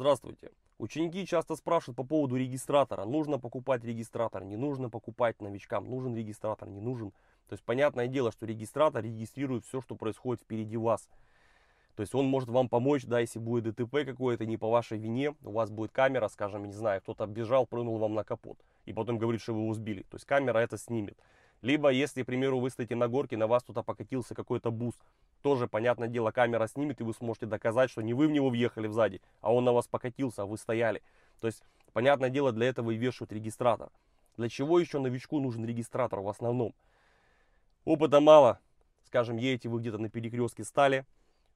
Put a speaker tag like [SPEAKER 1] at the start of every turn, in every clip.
[SPEAKER 1] Здравствуйте. Ученики часто спрашивают по поводу регистратора. Нужно покупать регистратор, не нужно покупать новичкам, нужен регистратор, не нужен. То есть понятное дело, что регистратор регистрирует все, что происходит впереди вас. То есть он может вам помочь, да, если будет ДТП какое-то не по вашей вине, у вас будет камера, скажем, не знаю, кто-то бежал, прыгнул вам на капот и потом говорит, что вы его сбили. То есть камера это снимет. Либо если, к примеру, вы стоите на горке, на вас кто-то покатился какой-то бус, тоже, понятное дело, камера снимет, и вы сможете доказать, что не вы в него въехали сзади, а он на вас покатился, а вы стояли. То есть, понятное дело, для этого и вешают регистратор. Для чего еще новичку нужен регистратор в основном? Опыта мало. Скажем, едете вы где-то на перекрестке стали,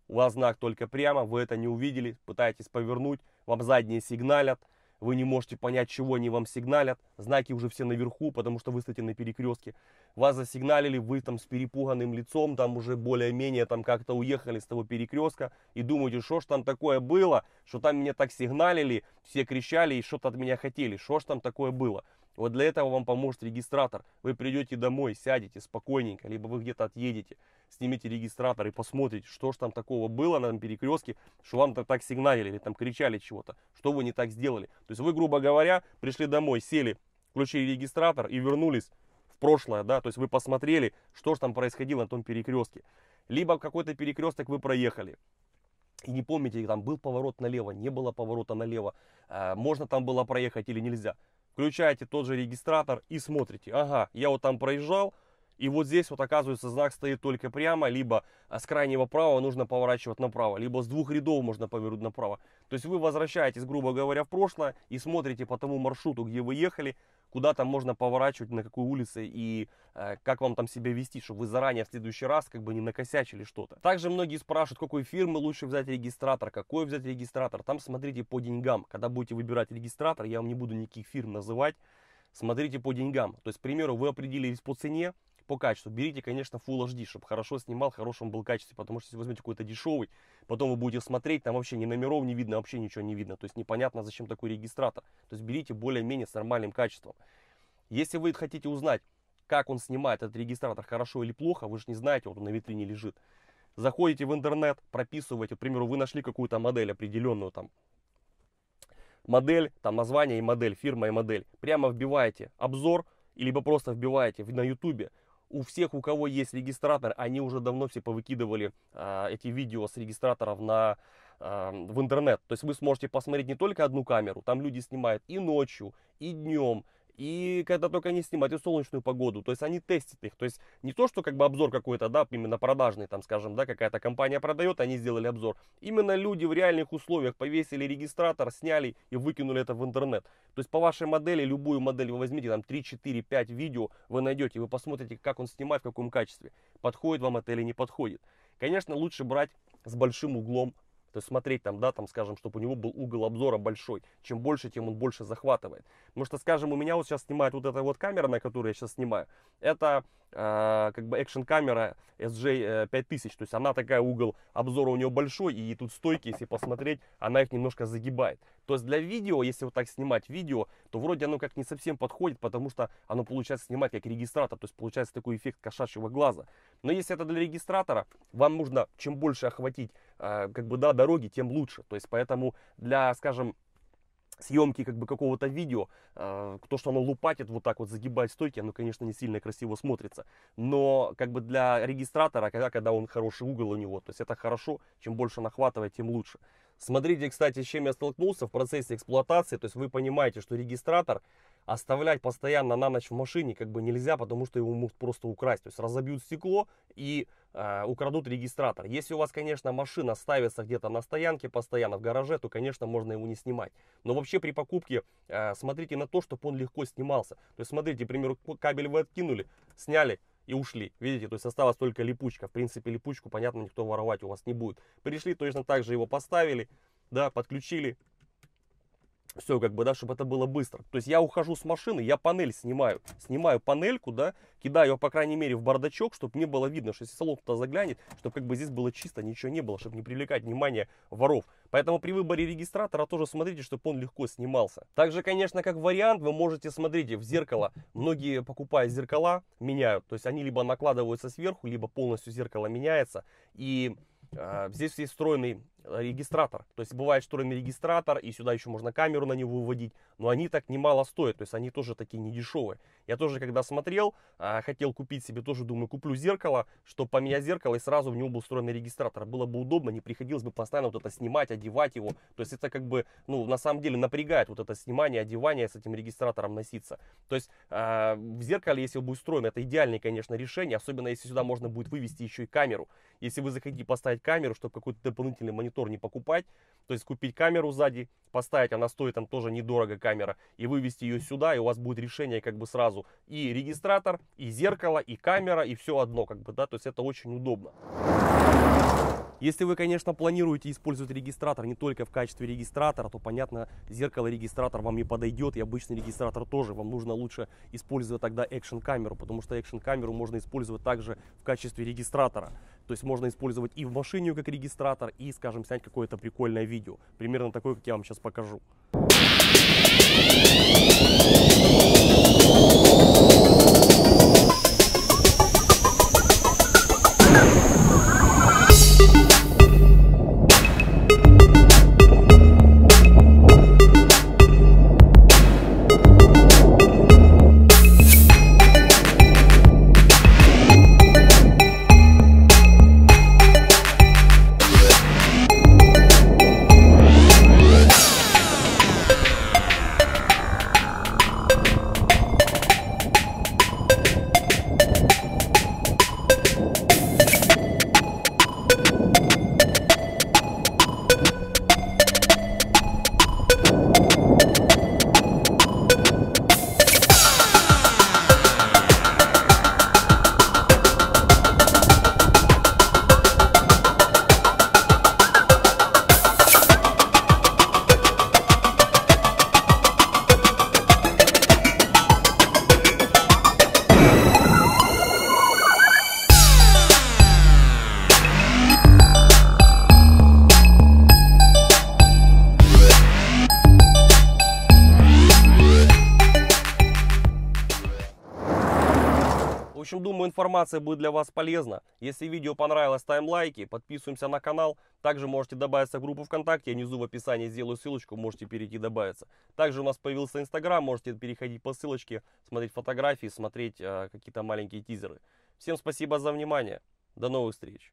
[SPEAKER 1] у вас знак только прямо, вы это не увидели, пытаетесь повернуть, вам задние сигналят – вы не можете понять, чего они вам сигналят, знаки уже все наверху, потому что вы стоите на перекрестке, вас засигналили, вы там с перепуганным лицом, там уже более-менее там как-то уехали с того перекрестка и думаете, что ж там такое было, что там меня так сигналили, все кричали и что-то от меня хотели, что ж там такое было. Вот для этого вам поможет регистратор. Вы придете домой, сядете спокойненько, либо вы где-то отъедете, снимите регистратор и посмотрите, что же там такого было на перекрестке, что вам так сигналили или там кричали чего-то, что вы не так сделали. То есть вы, грубо говоря, пришли домой, сели, включили регистратор и вернулись в прошлое, да, то есть вы посмотрели, что же там происходило на том перекрестке. Либо какой-то перекресток вы проехали, и не помните, там был поворот налево, не было поворота налево, а, можно там было проехать или нельзя включаете тот же регистратор и смотрите, ага, я вот там проезжал, и вот здесь вот оказывается знак стоит только прямо, либо а, с крайнего права нужно поворачивать направо, либо с двух рядов можно повернуть направо. То есть вы возвращаетесь, грубо говоря, в прошлое и смотрите по тому маршруту, где вы ехали, куда там можно поворачивать, на какой улице и э, как вам там себя вести, чтобы вы заранее в следующий раз как бы не накосячили что-то. Также многие спрашивают, какой фирмы лучше взять регистратор, какой взять регистратор. Там смотрите по деньгам. Когда будете выбирать регистратор, я вам не буду никаких фирм называть, смотрите по деньгам. То есть, к примеру, вы определились по цене, по качеству. Берите, конечно, Full HD, чтобы хорошо снимал, хорошим был качестве, потому что если возьмете какой-то дешевый, потом вы будете смотреть, там вообще ни номеров не видно, вообще ничего не видно. То есть непонятно, зачем такой регистратор. То есть берите более-менее с нормальным качеством. Если вы хотите узнать, как он снимает этот регистратор, хорошо или плохо, вы же не знаете, вот он на витрине лежит. Заходите в интернет, прописываете, к примеру, вы нашли какую-то модель определенную там, модель, там название и модель, фирма и модель. Прямо вбиваете обзор, либо просто вбиваете на ютубе у всех, у кого есть регистратор, они уже давно все повыкидывали э, эти видео с регистраторов на, э, в интернет. То есть вы сможете посмотреть не только одну камеру, там люди снимают и ночью, и днем, и когда только они снимают, и солнечную погоду. То есть они тестят их. То есть не то, что как бы обзор какой-то, да, именно продажный, там, скажем, да, какая-то компания продает, они сделали обзор. Именно люди в реальных условиях повесили регистратор, сняли и выкинули это в интернет. То есть по вашей модели, любую модель вы возьмите, там 3, 4, 5 видео вы найдете, вы посмотрите, как он снимает, в каком качестве. Подходит вам это или не подходит. Конечно, лучше брать с большим углом то есть смотреть там, да, там, скажем, чтобы у него был угол обзора большой. Чем больше, тем он больше захватывает. Потому что, скажем, у меня вот сейчас снимает вот эта вот камера, на которую я сейчас снимаю. Это а, как бы экшен камера SJ5000, э, то есть она такая, угол обзора у нее большой, и тут стойки, если посмотреть, она их немножко загибает. То есть для видео, если вот так снимать видео, то вроде оно как не совсем подходит, потому что оно получается снимать как регистратор, то есть получается такой эффект кошачьего глаза. Но если это для регистратора, вам нужно чем больше охватить, а, как бы, да, дороги, тем лучше. То есть поэтому для, скажем, съемки как бы какого-то видео, э, то, что оно лупатит вот так вот, загибает стойки, оно, конечно, не сильно красиво смотрится. Но как бы для регистратора, когда, когда он хороший угол у него, то есть это хорошо, чем больше нахватывает, тем лучше. Смотрите, кстати, с чем я столкнулся в процессе эксплуатации, то есть вы понимаете, что регистратор оставлять постоянно на ночь в машине как бы нельзя, потому что его могут просто украсть. То есть разобьют стекло и э, украдут регистратор. Если у вас, конечно, машина ставится где-то на стоянке постоянно в гараже, то, конечно, можно его не снимать. Но вообще при покупке э, смотрите на то, чтобы он легко снимался. То есть смотрите, к примеру, кабель вы откинули, сняли, и ушли. Видите, то есть осталась только липучка. В принципе, липучку, понятно, никто воровать у вас не будет. Пришли, точно так же его поставили, да, подключили, все, как бы, да, чтобы это было быстро. То есть я ухожу с машины, я панель снимаю, снимаю панельку, да, кидаю ее, по крайней мере, в бардачок, чтобы мне было видно, что если салон туда заглянет, чтобы как бы здесь было чисто, ничего не было, чтобы не привлекать внимание воров. Поэтому при выборе регистратора тоже смотрите, чтобы он легко снимался. Также, конечно, как вариант, вы можете, смотрите, в зеркало. Многие, покупая зеркала, меняют. То есть они либо накладываются сверху, либо полностью зеркало меняется. И э, здесь есть встроенный Э, регистратор. То есть бывает штурмный регистратор, и сюда еще можно камеру на него выводить, но они так немало стоят, то есть они тоже такие недешевые. Я тоже когда смотрел, э, хотел купить себе, тоже думаю, куплю зеркало, чтобы поменять зеркало, и сразу в него был встроенный регистратор. Было бы удобно, не приходилось бы постоянно вот это снимать, одевать его. То есть это как бы, ну, на самом деле напрягает вот это снимание, одевание с этим регистратором носиться. То есть э, в зеркале, если будет встроено, это идеальное, конечно, решение, особенно если сюда можно будет вывести еще и камеру. Если вы захотите поставить камеру, чтобы какой-то дополнительный монитор монитор не покупать. То есть купить камеру сзади, поставить, она стоит там тоже недорого камера, и вывести ее сюда, и у вас будет решение как бы сразу. И регистратор, и зеркало, и камера, и все одно как бы, да, то есть это очень удобно. Если вы, конечно, планируете использовать регистратор не только в качестве регистратора, то, понятно, зеркало-регистратор вам не подойдет, и обычный регистратор тоже. Вам нужно лучше использовать тогда экшн-камеру, потому что экшн-камеру можно использовать также в качестве регистратора. То есть можно использовать и в машине как регистратор, и, скажем, снять какое-то прикольное видео. Примерно такое, как я вам сейчас покажу. общем, думаю, информация будет для вас полезна. Если видео понравилось, ставим лайки, подписываемся на канал. Также можете добавиться в группу ВКонтакте. Я внизу в описании сделаю ссылочку, можете перейти добавиться. Также у нас появился Инстаграм, можете переходить по ссылочке, смотреть фотографии, смотреть э, какие-то маленькие тизеры. Всем спасибо за внимание. До новых встреч.